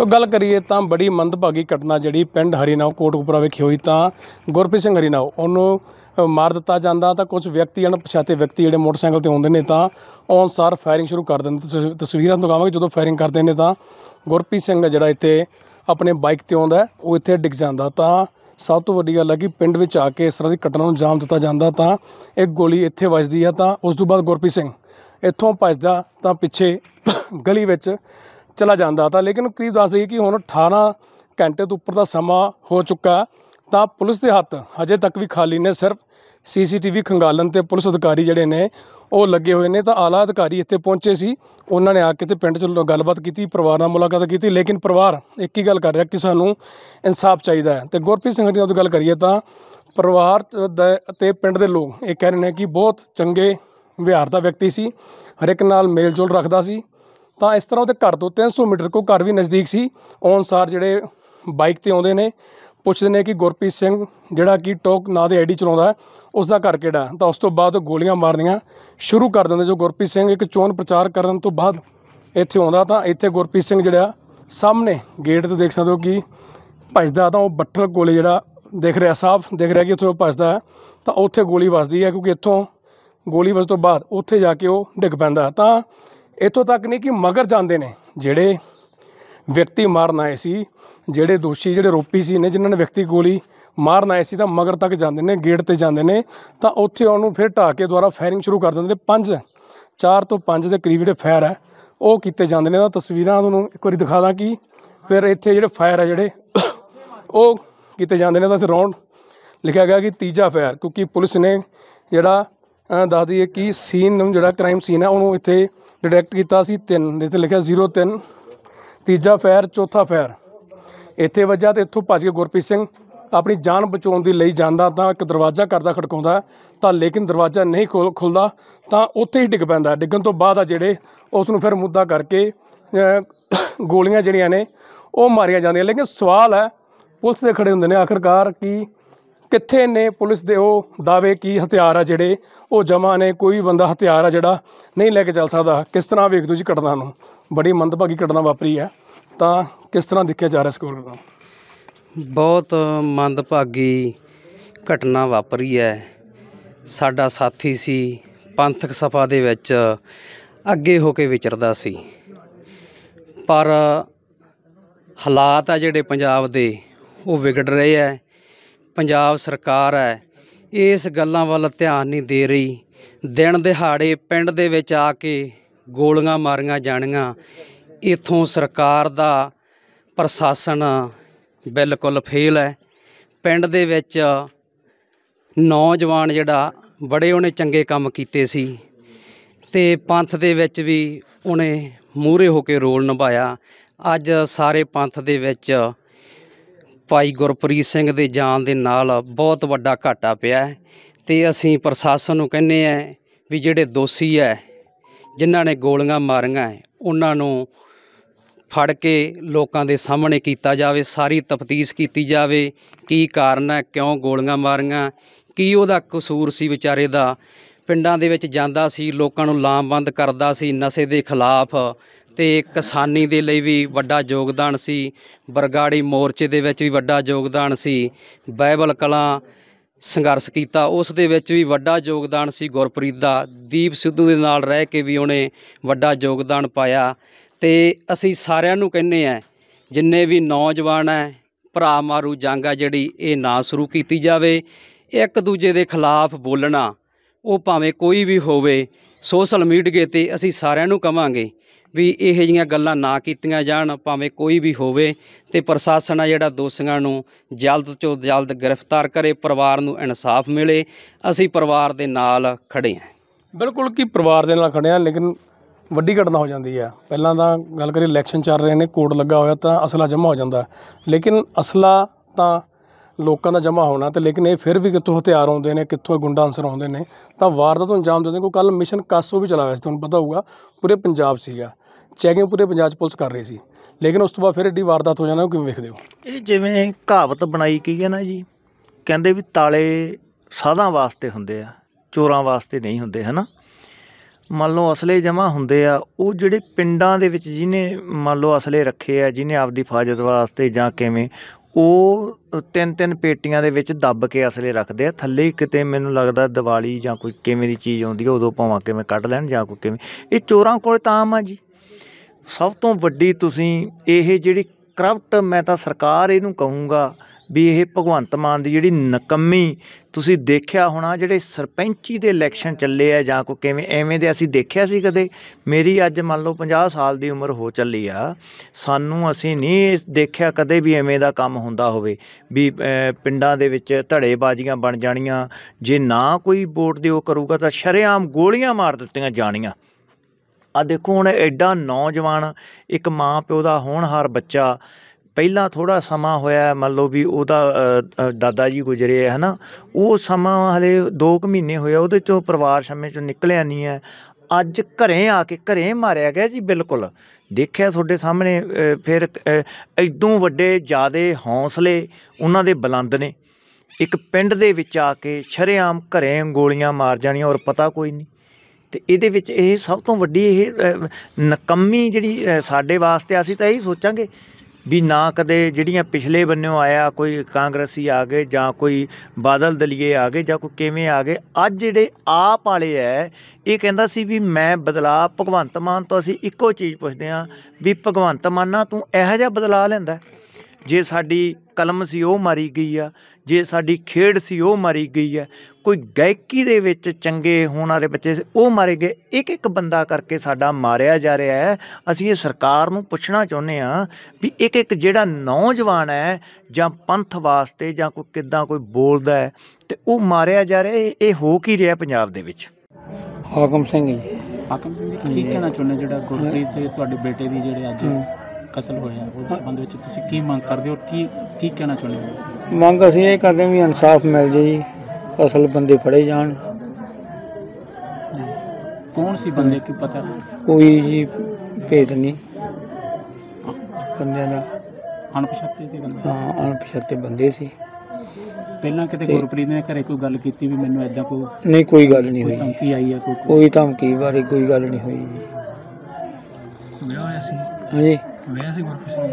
ਉਹ ਗੱਲ ਕਰੀਏ ਤਾਂ ਬੜੀ ਮੰਦਭਾਗੀ ਘਟਨਾ ਜਿਹੜੀ ਪਿੰਡ ਹਰੀਨਾਉ ਕੋਟਕਪੁਰਾ ਵਿਖੇ ਹੋਈ ਤਾਂ ਗੁਰਪ੍ਰੀਤ ਸਿੰਘ ਹਰੀਨਾਉ ਉਹਨੂੰ ਮਾਰ ਦਿੱਤਾ ਜਾਂਦਾ ਤਾਂ ਕੁਝ ਵਿਅਕਤੀ ਅਣਪਛਾਤੇ ਵਿਅਕਤੀ ਜਿਹੜੇ ਮੋਟਰਸਾਈਕਲ ਤੇ ਆਉਂਦੇ ਨੇ ਤਾਂ ਸਾਰ ਫਾਇਰਿੰਗ ਸ਼ੁਰੂ ਕਰ ਦਿੰਦੇ ਤਸਵੀਰਾਂ ਦਿਖਾਵਾਂਗੇ ਜਦੋਂ ਫਾਇਰਿੰਗ ਕਰਦੇ ਨੇ ਤਾਂ ਗੁਰਪ੍ਰੀਤ ਸਿੰਘ ਜਿਹੜਾ ਇੱਥੇ ਆਪਣੇ ਬਾਈਕ ਤੇ ਆਉਂਦਾ ਉਹ ਇੱਥੇ ਡਿੱਗ ਜਾਂਦਾ ਤਾਂ ਸਭ ਤੋਂ ਵੱਡੀ ਗੱਲ ਹੈ ਕਿ ਪਿੰਡ ਵਿੱਚ ਆ ਕੇ ਇਸ ਤਰ੍ਹਾਂ ਦੀ ਘਟਨਾ ਨੂੰ ਜਾਮ ਦਿੱਤਾ ਜਾਂਦਾ ਤਾਂ ਇੱਕ ਗੋਲੀ ਇੱਥੇ ਵੱਜਦੀ ਆ ਤਾਂ ਉਸ ਤੋਂ ਬਾਅਦ ਗੁਰਪ੍ਰੀਤ ਸਿੰਘ ਇੱਥੋਂ ਭੱਜਦਾ ਤਾਂ ਪਿੱਛੇ ਗਲੀ ਵਿੱਚ ਚਲਾ ਜਾਂਦਾ ਤਾਂ ਲੇਕਿਨ ਕਰੀਬ ਦੱਸ ਦਈਏ ਕਿ ਹੁਣ 18 ਘੰਟੇ ਤੋਂ ਉੱਪਰ ਦਾ ਸਮਾਂ ਹੋ ਚੁੱਕਾ ਤਾਂ ਪੁਲਿਸ ਦੇ ਹੱਥ ਹਜੇ ਤੱਕ ਵੀ ਖਾਲੀ ਨੇ ਸਿਰਫ ਸੀਸੀਟੀਵੀ ਖੰਗਾਲਣ ਤੇ ਪੁਲਿਸ ਅਧਿਕਾਰੀ ਜਿਹੜੇ ਨੇ ਉਹ ਲੱਗੇ ਹੋਏ ਨੇ ਤਾਂ ਆਲਾ ਅਧਿਕਾਰੀ ਇੱਥੇ ਪਹੁੰਚੇ ਸੀ ਉਹਨਾਂ ਨੇ ਆ ਕੇ ਤੇ ਪਿੰਡ 'ਚ ਗੱਲਬਾਤ ਕੀਤੀ ਪਰਿਵਾਰ ਨਾਲ ਮੁਲਾਕਾਤ ਕੀਤੀ ਲੇਕਿਨ ਪਰਿਵਾਰ ਇੱਕ ਹੀ ਗੱਲ ਕਰ ਰਿਹਾ ਕਿ ਸਾਨੂੰ ਇਨਸਾਫ ਚਾਹੀਦਾ ਹੈ ਤੇ ਗੁਰਪ੍ਰੀਤ ਸਿੰਘ ਜੀ ਨਾਲ ਗੱਲ ਕਰੀਏ ਤਾਂ ਪਰਿਵਾਰ ਤੇ ਪਿੰਡ ਦੇ ਲੋਕ ਇਹ ਕਹਿ ਰਹੇ ਨੇ ਕਿ ਬਹੁਤ ਚੰਗੇ ਵਿਹਾਰ ਦਾ ਵਿਅਕਤੀ ਸੀ ਹਰ ਇੱਕ ਨਾਲ ਮੇਲਜੋਲ ਰੱਖਦਾ ਸੀ ਤਾਂ ਇਸ ਤਰ੍ਹਾਂ ਉਹਦੇ ਘਰ ਤੋਂ 300 ਮੀਟਰ ਕੋ ਘਰ ਵੀ ਨਜ਼ਦੀਕ ਸੀ ਔਨਸਾਰ ਜਿਹੜੇ ਬਾਈਕ ਤੇ ਆਉਂਦੇ ਨੇ ਪੁੱਛਦੇ ਨੇ ਕਿ ਗੁਰਪ੍ਰੀਤ ਸਿੰਘ ਜਿਹੜਾ ਕਿ ਟੋਕ ਨਾਂ ਦੇ ਆਈਡੀ ਚਲਾਉਂਦਾ ਉਸ ਦਾ ਘਰ ਕਿਹੜਾ ਤਾਂ ਉਸ ਤੋਂ ਬਾਅਦ ਗੋਲੀਆਂ ਮਾਰਨੀਆਂ ਸ਼ੁਰੂ ਕਰ ਦਿੰਦੇ ਜੋ ਗੁਰਪ੍ਰੀਤ ਸਿੰਘ ਇੱਕ ਚੋਣ ਪ੍ਰਚਾਰ ਕਰਨ ਤੋਂ ਬਾਅਦ ਇੱਥੇ ਆਉਂਦਾ ਤਾਂ ਇੱਥੇ ਗੁਰਪ੍ਰੀਤ ਸਿੰਘ ਜਿਹੜਾ ਸਾਹਮਣੇ ਗੇਟ ਤੋਂ ਦੇਖ ਸਕਦੇ ਹੋ ਕਿ ਭਜਦਾ ਤਾਂ ਉਹ ਬੱਟਲ ਕੋਲੇ ਜਿਹੜਾ ਦਿਖ ਰਿਹਾ ਸਾਫ ਦਿਖ ਰਿਹਾ ਕਿ ਉੱਥੇ ਉਹ ਭਜਦਾ ਤਾਂ ਉੱਥੇ ਗੋਲੀ ਵੱਜਦੀ ਹੈ ਕਿਉਂਕਿ ਇੱਥੋਂ ਗੋਲੀ ਵੱਜ ਤੋਂ ਬਾਅਦ ਉੱਥੇ ਜਾ ਕੇ ਉਹ ਡਿੱਗ ਪੈਂਦਾ ਤਾਂ ਇਥੋਂ ਤੱਕ ਨਹੀਂ ਕਿ ਮਗਰ ਜਾਂਦੇ ਨੇ ਜਿਹੜੇ ਵਿਅਕਤੀ ਮਾਰਨ ਆਏ ਸੀ ਜਿਹੜੇ ਦੋਸ਼ੀ ਜਿਹੜੇ ਰੋਪੀ ਸੀ ਨੇ ਜਿਨ੍ਹਾਂ ਨੇ ਵਿਅਕਤੀ ਗੋਲੀ ਮਾਰਨ ਆਏ ਸੀ ਤਾਂ ਮਗਰ ਤੱਕ ਜਾਂਦੇ ਨੇ ਗੇਟ ਤੇ ਜਾਂਦੇ ਨੇ ਤਾਂ ਉੱਥੇ ਉਹਨੂੰ ਫਿਰ ਢਾ ਕੇ ਦੁਆਰਾ ਫਾਇਰਿੰਗ ਸ਼ੁਰੂ ਕਰ ਦਿੰਦੇ ਨੇ ਪੰਜ ਚਾਰ ਤੋਂ ਪੰਜ ਦੇ ਕਰੀਬ ਜਿਹੜੇ ਫਾਇਰ ਹੈ ਉਹ ਕੀਤੇ ਜਾਂਦੇ ਨੇ ਤਾਂ ਤਸਵੀਰਾਂ ਤੁਹਾਨੂੰ ਇੱਕ ਵਾਰੀ ਦਿਖਾ ਦਾਂ ਕਿ ਫਿਰ ਇੱਥੇ ਜਿਹੜੇ ਫਾਇਰ ਹੈ ਜਿਹੜੇ ਉਹ ਕੀਤੇ ਜਾਂਦੇ ਨੇ ਤਾਂ ਇੱਥੇ ਰੌਂਡ ਲਿਖਿਆ ਗਿਆ ਕਿ ਤੀਜਾ ਫਾਇਰ ਕਿਉਂਕਿ ਪੁਲਿਸ ਨੇ ਜਿਹੜਾ ਦੱਸਦੀ ਹੈ ਕਿ ਸੀਨ ਨੂੰ ਜਿਹੜਾ ਕ੍ਰਾਈਮ ਸੀਨ ਹੈ ਉਹਨੂੰ ਇੱਥੇ ਡਿਟੈਕਟ ਕੀਤਾ ਸੀ 3 ਤੇ ਲਿਖਿਆ 03 ਤੀਜਾ ਫੈਰ ਚੌਥਾ ਫੈਰ ਇੱਥੇ ਵੱਜਾ ਤੇ ਇੱਥੋਂ ਭੱਜ ਕੇ ਗੁਰਪ੍ਰੀਤ ਸਿੰਘ ਆਪਣੀ ਜਾਨ ਬਚਾਉਣ ਦੇ ਲਈ ਜਾਂਦਾ ਤਾਂ ਇੱਕ ਦਰਵਾਜ਼ਾ ਕਰਦਾ ਖੜਕਾਉਂਦਾ ਤਾਂ ਲੇਕਿਨ ਦਰਵਾਜ਼ਾ ਨਹੀਂ ਖੁੱਲਦਾ ਤਾਂ ਉੱਥੇ ਹੀ ਡਿੱਗ ਪੈਂਦਾ ਡਿੱਗਣ ਤੋਂ ਬਾਅਦ ਆ ਜਿਹੜੇ ਉਸ ਨੂੰ ਫਿਰ ਮੁੱਦਾ ਕਰਕੇ ਗੋਲੀਆਂ ਜਿਹੜੀਆਂ ਨੇ ਉਹ ਮਾਰੀਆਂ ਜਾਂਦੀਆਂ ਲੇਕਿਨ ਸਵਾਲ ਹੈ ਪੁਲਿਸ ਦੇ ਖੜੇ ਹੁੰਦੇ ਨੇ ਆਖਰਕਾਰ ਕੀ ਕਿੱਥੇ ਨੇ ਪੁਲਿਸ ਦੇ ਉਹ ਦਾਅਵੇ ਕੀ ਹਥਿਆਰ ਆ ਜਿਹੜੇ ਉਹ ਜਮਾ ਨੇ ਕੋਈ ਬੰਦਾ ਹਥਿਆਰ ਆ ਜਿਹੜਾ ਨਹੀਂ ਲੈ ਕੇ ਚੱਲ ਸਕਦਾ ਕਿਸ ਤਰ੍ਹਾਂ ਵੇਖ ਹੋ ਜੀ ਘਟਨਾ ਨੂੰ ਬੜੀ ਮੰਦਭਾਗੀ ਘਟਨਾ ਵਾਪਰੀ ਹੈ ਤਾਂ ਕਿਸ ਤਰ੍ਹਾਂ ਦੇਖਿਆ ਜਾ ਰਿਹਾ ਸਕੂਲ ਦਾ ਬਹੁਤ ਮੰਦਭਾਗੀ ਘਟਨਾ ਵਾਪਰੀ ਹੈ ਸਾਡਾ ਸਾਥੀ ਸੀ ਪੰਥਕ ਸਫਾ ਦੇ ਵਿੱਚ ਅੱਗੇ ਹੋ ਕੇ ਵਿਚਰਦਾ ਸੀ ਪਰ ਹਾਲਾਤ ਆ ਜਿਹੜੇ ਪੰਜਾਬ ਦੇ ਉਹ ਵਿਗੜ ਰਹੇ ਆ ਪੰਜਾਬ ਸਰਕਾਰ ਹੈ ਇਸ ਗੱਲਾਂ ਵੱਲ ਧਿਆਨ ਨਹੀਂ ਦੇ ਰਹੀ ਦਿਨ ਦਿਹਾੜੇ ਪਿੰਡ ਦੇ ਵਿੱਚ ਆ ਕੇ ਗੋਲੀਆਂ ਮਾਰੀਆਂ ਜਾਣੀਆਂ ਇਥੋਂ ਸਰਕਾਰ ਦਾ ਪ੍ਰਸ਼ਾਸਨ ਬਿਲਕੁਲ ਫੇਲ ਹੈ ਪਿੰਡ ਦੇ ਵਿੱਚ ਨੌਜਵਾਨ ਜਿਹੜਾ ਬੜੇ ਉਹਨੇ ਚੰਗੇ ਕੰਮ ਕੀਤੇ ਸੀ ਤੇ ਪੰਥ ਦੇ ਵਿੱਚ ਵੀ ਉਹਨੇ ਮੂਹਰੇ ਹੋ ਕੇ ਰੋਲ ਨਿਭਾਇਆ ਅੱਜ ਸਾਰੇ ਪੰਥ ਦੇ ਵਿੱਚ ਭਾਈ ਗੁਰਪ੍ਰੀਤ ਸਿੰਘ ਦੇ ਜਾਨ ਦੇ ਨਾਲ ਬਹੁਤ ਵੱਡਾ ਘਾਟਾ ਪਿਆ ਤੇ ਅਸੀਂ ਪ੍ਰਸ਼ਾਸਨ ਨੂੰ ਕਹਿੰਨੇ ਆ ਵੀ ਜਿਹੜੇ ਦੋਸ਼ੀ ਐ ਜਿਨ੍ਹਾਂ ਨੇ ਗੋਲੀਆਂ ਮਾਰੀਆਂ ਉਹਨਾਂ ਨੂੰ ਫੜ ਕੇ ਲੋਕਾਂ ਦੇ ਸਾਹਮਣੇ ਕੀਤਾ ਜਾਵੇ ਸਾਰੀ ਤਫਤੀਸ਼ ਕੀਤੀ ਜਾਵੇ ਕੀ ਕਾਰਨ ਹੈ ਕਿਉਂ ਗੋਲੀਆਂ ਮਾਰੀਆਂ ਕੀ ਉਹਦਾ ਕਸੂਰ ਸੀ ਵਿਚਾਰੇ ਦਾ ਪਿੰਡਾਂ ਦੇ ਵਿੱਚ ਜਾਂਦਾ ਸੀ ਲੋਕਾਂ ਨੂੰ ਲਾਮਬੰਦ ਕਰਦਾ ਸੀ ਨਸ਼ੇ ਦੇ ਖਿਲਾਫ ਤੇ ਕਿਸਾਨੀ ਦੇ ਲਈ ਵੀ ਵੱਡਾ ਯੋਗਦਾਨ ਸੀ ਬਰਗਾੜੀ ਮੋਰਚੇ ਦੇ ਵਿੱਚ ਵੀ ਵੱਡਾ ਯੋਗਦਾਨ ਸੀ ਬਾਈਬਲ ਕਲਾ ਸੰਘਰਸ਼ ਕੀਤਾ ਉਸ ਦੇ ਵਿੱਚ ਵੀ ਵੱਡਾ ਯੋਗਦਾਨ ਸੀ ਗੁਰਪ੍ਰੀਤ ਦਾ ਦੀਪ ਸਿੱਧੂ ਦੇ ਨਾਲ ਰਹਿ ਕੇ ਵੀ ਉਹਨੇ ਵੱਡਾ ਯੋਗਦਾਨ ਪਾਇਆ ਤੇ ਅਸੀਂ ਸਾਰਿਆਂ ਨੂੰ ਕਹਿੰਨੇ ਆ ਜਿੰਨੇ ਵੀ ਨੌਜਵਾਨ ਐ ਭਰਾ ਮਾਰੂ ਜੰਗ ਆ ਜਿਹੜੀ ਇਹ ਨਾ ਸ਼ੁਰੂ ਕੀਤੀ ਜਾਵੇ ਇੱਕ ਦੂਜੇ ਦੇ ਖਿਲਾਫ ਬੋਲਣਾ ਉਹ ਭਾਵੇਂ ਕੋਈ ਵੀ ਹੋਵੇ ਸੋਸ਼ਲ ਮੀਡੀਆ ਤੇ ਅਸੀਂ ਸਾਰਿਆਂ ਨੂੰ ਕਵਾਂਗੇ ਵੀ ਇਹੋ ਜੀਆਂ ਗੱਲਾਂ ਨਾ ਕੀਤੀਆਂ ਜਾਣ ਭਾਵੇਂ ਕੋਈ ਵੀ ਹੋਵੇ ਤੇ ਪ੍ਰਸ਼ਾਸਨ ਆ ਜਿਹੜਾ ਦੋਸ਼ੀਆਂ ਨੂੰ ਜਲਦ ਤੋਂ ਜਲਦ ਗ੍ਰਿਫਤਾਰ ਕਰੇ ਪਰਿਵਾਰ ਨੂੰ ਇਨਸਾਫ ਮਿਲੇ ਅਸੀਂ ਪਰਿਵਾਰ ਦੇ ਨਾਲ ਖੜੇ ਹਾਂ ਬਿਲਕੁਲ ਕਿ ਪਰਿਵਾਰ ਦੇ ਨਾਲ ਖੜੇ ਹਾਂ ਲੇਕਿਨ ਵੱਡੀ ਘਟਨਾ ਹੋ ਜਾਂਦੀ ਆ ਪਹਿਲਾਂ ਤਾਂ ਗੱਲ ਕਰੀ ਇਲੈਕਸ਼ਨ ਚੱਲ ਰਹੇ ਨੇ ਕੋਰਟ ਲੱਗਾ ਹੋਇਆ ਤਾਂ ਅਸਲਾ ਜਮ੍ਹਾਂ ਹੋ ਜਾਂਦਾ ਲੇਕਿਨ ਅਸਲਾ ਤਾਂ ਲੋਕਾਂ ਦਾ ਜਮ੍ਹਾਂ ਹੋਣਾ ਤੇ ਲੇਕਿਨ ਇਹ ਫਿਰ ਵੀ ਕਿੱਥੋਂ ਹਥਿਆਰ ਆਉਂਦੇ ਨੇ ਕਿੱਥੋਂ ਗੁੰਡਾ ਅਨਸਰ ਆਉਂਦੇ ਨੇ ਤਾਂ ਵਾਰਦਾਤ ਨੂੰ ਅੰਜਾਮ ਦਿੰਦੇ ਕੋ ਕੱਲ ਮਿਸ਼ਨ ਕਾਸੋ ਵੀ ਚਲਾਇਆ ਸੀ ਤੁਹਾਨੂੰ ਪਤਾ ਹੋਊਗਾ ਪੂਰੇ ਪੰਜਾਬ ਸੀਗਾ ਚੈਕਿੰਗ ਪੂਰੇ ਪੰਜਾਬ ਪੁਲਿਸ ਕਰ ਰਹੀ ਸੀ ਲੇਕਿਨ ਉਸ ਤੋਂ ਬਾਅਦ ਫਿਰ ਏਡੀ ਵਾਰਦਾਤ ਹੋ ਜਾਣਾ ਉਹ ਕਿਵੇਂ ਵੇਖਦੇ ਹੋ ਇਹ ਜਿਵੇਂ ਕਹਾਵਤ ਬਣਾਈ ਗਈ ਹੈ ਨਾ ਜੀ ਕਹਿੰਦੇ ਵੀ ਤਾਲੇ ਸਾਧਾਂ ਵਾਸਤੇ ਹੁੰਦੇ ਆ ਚੋਰਾਂ ਵਾਸਤੇ ਨਹੀਂ ਹੁੰਦੇ ਹਨਾ ਮੰਨ ਲਓ ਅਸਲੇ ਜਮਾ ਹੁੰਦੇ ਆ ਉਹ ਜਿਹੜੇ ਪਿੰਡਾਂ ਦੇ ਵਿੱਚ ਜਿਨੇ ਮੰਨ ਲਓ ਅਸਲੇ ਰੱਖੇ ਆ ਜਿਨੇ ਆਪਦੀ ਫਾਜਤ ਵਾਸਤੇ ਜਾਂ ਕਿਵੇਂ ਉਹ ਤਿੰਨ ਤਿੰਨ ਪੇਟੀਆਂ ਦੇ ਵਿੱਚ ਦੱਬ ਕੇ ਅਸਲੇ ਰੱਖਦੇ ਆ ਥੱਲੇ ਕਿਤੇ ਮੈਨੂੰ ਲੱਗਦਾ ਦੀਵਾਲੀ ਜਾਂ ਕੋਈ ਕਿਵੇਂ ਦੀ ਚੀਜ਼ ਆਉਂਦੀ ਆ ਉਦੋਂ ਪਾਵਾਂ ਕਿਵੇਂ ਕੱਢ ਲੈਣ ਜਾਂ ਕੋਈ ਕਿਵੇਂ ਇਹ ਚੋਰਾਂ ਕੋਲ ਤਾਂ ਆਮ ਆ ਜੀ ਸਭ ਤੋਂ ਵੱਡੀ ਤੁਸੀਂ ਇਹ ਜਿਹੜੀ ਕਰਪਟ ਮੈਂ ਤਾਂ ਸਰਕਾਰ ਇਹਨੂੰ ਕਹੂੰਗਾ ਵੀ ਇਹ ਭਗਵੰਤ ਮਾਨ ਦੀ ਜਿਹੜੀ ਨਕਮੀ ਤੁਸੀਂ ਦੇਖਿਆ ਹੋਣਾ ਜਿਹੜੇ ਸਰਪੰਚੀ ਦੇ ਇਲੈਕਸ਼ਨ ਚੱਲੇ ਆ ਜਾਂ ਕੋ ਕਿਵੇਂ ਐਵੇਂ ਦੇ ਅਸੀਂ ਦੇਖਿਆ ਸੀ ਕਦੇ ਮੇਰੀ ਅੱਜ ਮੰਨ ਲਓ 50 ਸਾਲ ਦੀ ਉਮਰ ਹੋ ਚੱਲੀ ਆ ਸਾਨੂੰ ਅਸੀਂ ਨਹੀਂ ਦੇਖਿਆ ਕਦੇ ਵੀ ਐਵੇਂ ਦਾ ਕੰਮ ਹੁੰਦਾ ਹੋਵੇ ਵੀ ਪਿੰਡਾਂ ਦੇ ਵਿੱਚ ਧੜੇਬਾਜ਼ੀਆਂ ਬਣ ਜਾਣੀਆਂ ਜੇ ਨਾ ਕੋਈ ਵੋਟ ਦਿਓ ਕਰੂਗਾ ਤਾਂ ਸ਼ਰੇਆਮ ਗੋਲੀਆਂ ਮਾਰ ਦਿੱਤੀਆਂ ਜਾਣੀਆਂ ਆ ਦੇਖੋ ਹੁਣ ਐਡਾ ਨੌਜਵਾਨ ਇੱਕ ਮਾਂ ਪਿਓ ਦਾ ਹੋਣਹਾਰ ਬੱਚਾ ਪਹਿਲਾਂ ਥੋੜਾ ਸਮਾਂ ਹੋਇਆ ਮੰਨ ਲਓ ਵੀ ਉਹਦਾ ਦਾਦਾ ਜੀ ਗੁਜਰੇ ਹੈ ਹਨਾ ਉਹ ਸਮਾਂ ਹਲੇ 2 ਮਹੀਨੇ ਹੋਇਆ ਉਹਦੇ ਚੋਂ ਪਰਿਵਾਰ ਸਮੇਂ ਚੋਂ ਨਿਕਲਿਆ ਨਹੀਂ ਹੈ ਅੱਜ ਘਰੇ ਆ ਕੇ ਘਰੇ ਮਾਰਿਆ ਗਿਆ ਜੀ ਬਿਲਕੁਲ ਦੇਖਿਆ ਤੁਹਾਡੇ ਸਾਹਮਣੇ ਫਿਰ ਐਦੋਂ ਵੱਡੇ ਜਾਦੇ ਹੌਸਲੇ ਉਹਨਾਂ ਦੇ ਬੁਲੰਦ ਨੇ ਇੱਕ ਪਿੰਡ ਦੇ ਵਿੱਚ ਆ ਕੇ ਆਮ ਘਰੇ ਗੋਲੀਆਂ ਮਾਰ ਜਾਣੀਆਂ ਔਰ ਪਤਾ ਕੋਈ ਨਹੀਂ ਤੇ ਇਹਦੇ ਵਿੱਚ ਇਹ ਸਭ ਤੋਂ ਵੱਡੀ ਇਹ ਨਕੰਮੀ ਜਿਹੜੀ ਸਾਡੇ ਵਾਸਤੇ ਅਸੀਂ ਤਾਂ ਇਹੀ ਸੋਚਾਂਗੇ ਵੀ ਨਾ ਕਦੇ ਜਿਹੜੀਆਂ ਪਿਛਲੇ ਬੰਨਿਓ ਆਇਆ ਕੋਈ ਕਾਂਗਰਸੀ ਆ ਗਏ ਜਾਂ ਕੋਈ ਬਾਦਲ ਦਲੀਏ ਆ ਗਏ ਜਾਂ ਕੋਈ ਕਿਵੇਂ ਆ ਗਏ ਅੱਜ ਜਿਹੜੇ ਆਪ ਵਾਲੇ ਐ ਇਹ ਕਹਿੰਦਾ ਸੀ ਵੀ ਮੈਂ ਬਦਲਾ ਭਗਵੰਤ ਮਾਨ ਤੋਂ ਅਸੀਂ ਇੱਕੋ ਚੀਜ਼ ਪੁੱਛਦੇ ਆ ਵੀ ਭਗਵੰਤ ਮਾਨਾ ਤੂੰ ਇਹੋ ਜਿਹਾ ਬਦਲਾ ਲੈਂਦਾ ਜੇ ਸਾਡੀ ਕਲਮ ਸੀ ਉਹ ਮਾਰੀ ਗਈ ਆ ਜੇ ਸਾਡੀ ਖੇਡ ਸੀ ਉਹ ਮਾਰੀ ਗਈ ਆ ਕੋਈ ਗਾਇਕੀ ਦੇ ਵਿੱਚ ਚੰਗੇ ਹੋਣ ਵਾਲੇ ਬੱਚੇ ਉਹ ਮਾਰੇ ਗਏ ਇੱਕ ਇੱਕ ਬੰਦਾ ਕਰਕੇ ਸਾਡਾ ਮਾਰਿਆ ਜਾ ਰਿਹਾ ਹੈ ਅਸੀਂ ਇਹ ਸਰਕਾਰ ਨੂੰ ਪੁੱਛਣਾ ਚਾਹੁੰਦੇ ਆ ਵੀ ਇੱਕ ਇੱਕ ਜਿਹੜਾ ਨੌਜਵਾਨ ਹੈ ਜਾਂ ਪੰਥ ਵਾਸਤੇ ਜਾਂ ਕੋਈ ਕਿੱਦਾਂ ਕੋਈ ਬੋਲਦਾ ਹੈ ਤੇ ਉਹ ਮਾਰਿਆ ਜਾ ਰਿਹਾ ਇਹ ਹੋ ਕੀ ਰਿਹਾ ਪੰਜਾਬ ਦੇ ਵਿੱਚ ਹਾਕਮ ਸਿੰਘ ਜੀ ਹਾਕਮ ਸਿੰਘ ਜੀ ਕੀ ਕਹਿਣਾ ਚਾਹੁੰਦੇ ਜਿਹੜਾ ਗੁਰਪ੍ਰੀਤ ਤੇ ਤੁਹਾਡੇ ਬੇਟੇ ਦੀ ਜਿਹੜੇ ਅੱਜ ਕਤਲ ਹੋਇਆ ਉਹਦੇ ਸੰਬੰਧ ਵਿੱਚ ਤੁਸੀਂ ਕੀ ਮੰਗ ਕਰਦੇ ਹੋ ਕੀ ਕੀ ਕਹਿਣਾ ਚਾਹੁੰਦੇ ਹੋ ਮੰਗ ਅਸੀਂ ਇਹ ਕਰਦੇ ਹਾਂ ਵੀ ਇਨਸਾਫ ਮਿਲ ਜੇ ਜੀ ਅਸਲ ਬੰਦੇ ਫੜੇ ਜਾਣ ਕੌਣ ਸੀ ਬੰਦੇ ਕੀ ਪਤਾ ਕੋਈ ਜੀ ਭੇਦ ਨਹੀਂ ਬੰਦਿਆਂ ਦਾ ਅਣਪਛਾਤੇ ਸੀ ਬੰਦੇ ਹਾਂ ਅਣਪਛਾਤੇ ਬੰਦੇ ਸੀ ਪਹਿਲਾਂ ਕਿਤੇ ਗੁਰਪ੍ਰੀਤ ਨੇ ਘਰੇ ਕੋਈ ਗੱਲ ਕੀਤੀ ਵੀ ਮੈਨੂੰ ਐਦਾਂ ਕੋਈ ਨਹੀਂ ਕੋਈ ਗੱਲ ਨਹੀਂ ਹੋਈ ਧਮਕੀ ਆਈ ਆ ਕੋਈ ਕੋਈ ਧਮਕੀ ਬਾਰੇ ਕੋਈ ਗੱਲ ਨਹੀਂ ਹੋਈ ਜੀ ਹੋਇਆ ਸੀ ਹਾਂਜੀ ਵਿਆਹ ਸੀ ਗੁਰਪ੍ਰੀਤ ਸਿੰਘ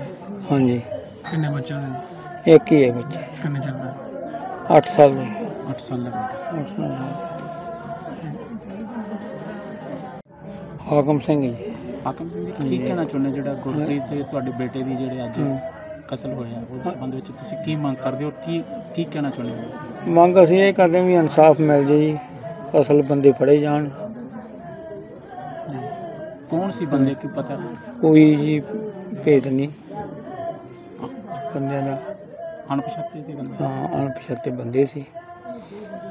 ਹਾਂਜੀ ਕਿੰਨੇ ਬੱਚਾ ਨੇ ਇੱਕ ਹੀ ਹੈ ਬੱਚਾ ਕਿੰਨੇ ਚਿਰ 8 ਸਾਲ ਦਾ 8 ਸਾਲ ਦਾ ਹਾਕਮ ਸਿੰਘ ਜੀ ਹਾਕਮ ਸਿੰਘ ਜੀ ਕੀ ਕਹਿਣਾ ਚਾਹੁੰਦੇ ਜਿਹੜਾ ਗੁਰਪ੍ਰੀਤ ਤੇ ਤੁਹਾਡੇ ਬੇਟੇ ਦੀ ਜਿਹੜੇ ਅੱਜ ਕਤਲ ਹੋਇਆ ਉਹ ਸੰਬੰਧ ਵਿੱਚ ਤੁਸੀਂ ਕੀ ਮੰਗ ਕਰਦੇ ਹੋ ਕੀ ਕੀ ਕਹਿਣਾ ਚਾਹੁੰਦੇ ਹੋ ਮੰਗ ਅਸੀਂ ਇਹ ਕਰਦੇ ਹਾਂ ਵੀ ਇਨਸਾਫ ਮਿਲ ਜੇ ਜੀ ਅਸਲ ਬੰਦੇ ਫੜੇ ਜਾਣ ਕੌਣ ਸੀ ਬੰਦੇ ਕੀ ਪਤਾ ਕੋਈ ਜੀ ਭੇਦ ਨਹੀਂ ਬੰਦਿਆਂ ਦਾ ਅਣਪਛਾਤੇ ਸੀ ਬੰਦੇ ਹਾਂ ਅਣਪਛਾਤੇ ਬੰਦੇ ਸੀ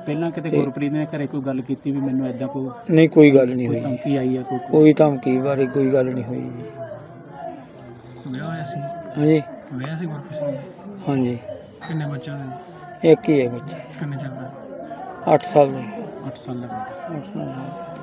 ਪਹਿਲਾਂ ਕਿਤੇ ਗੁਰਪ੍ਰੀਤ ਨੇ ਘਰੇ ਕੋਈ ਗੱਲ ਕੀਤੀ ਵੀ ਮੈਨੂੰ ਐਦਾਂ ਕੋਈ ਨਹੀਂ ਕੋਈ ਗੱਲ ਨਹੀਂ ਹੋਈ ਧਮਕੀ ਆਈ ਆ ਕੋਈ ਕੋਈ ਧਮਕੀ ਬਾਰੇ ਕੋਈ ਗੱਲ ਨਹੀਂ ਹੋਈ ਜੀ ਵਿਆਹ ਹੋਇਆ ਸੀ ਹਾਂਜੀ ਵਿਆਹ ਸੀ ਗੁਰਪ੍ਰੀਤ ਸਿੰਘ ਦਾ। ਹਾਂਜੀ ਕਿੰਨੇ ਬੱਚੇ ਨੇ? ਇੱਕ ਹੀ ਹੈ ਬੱਚਾ ਕਿੰਨੇ ਚੱਲਦਾ 8 ਸਾਲ ਦੇ 8 ਸਾਲ ਦਾ 8 ਸਾਲ ਦਾ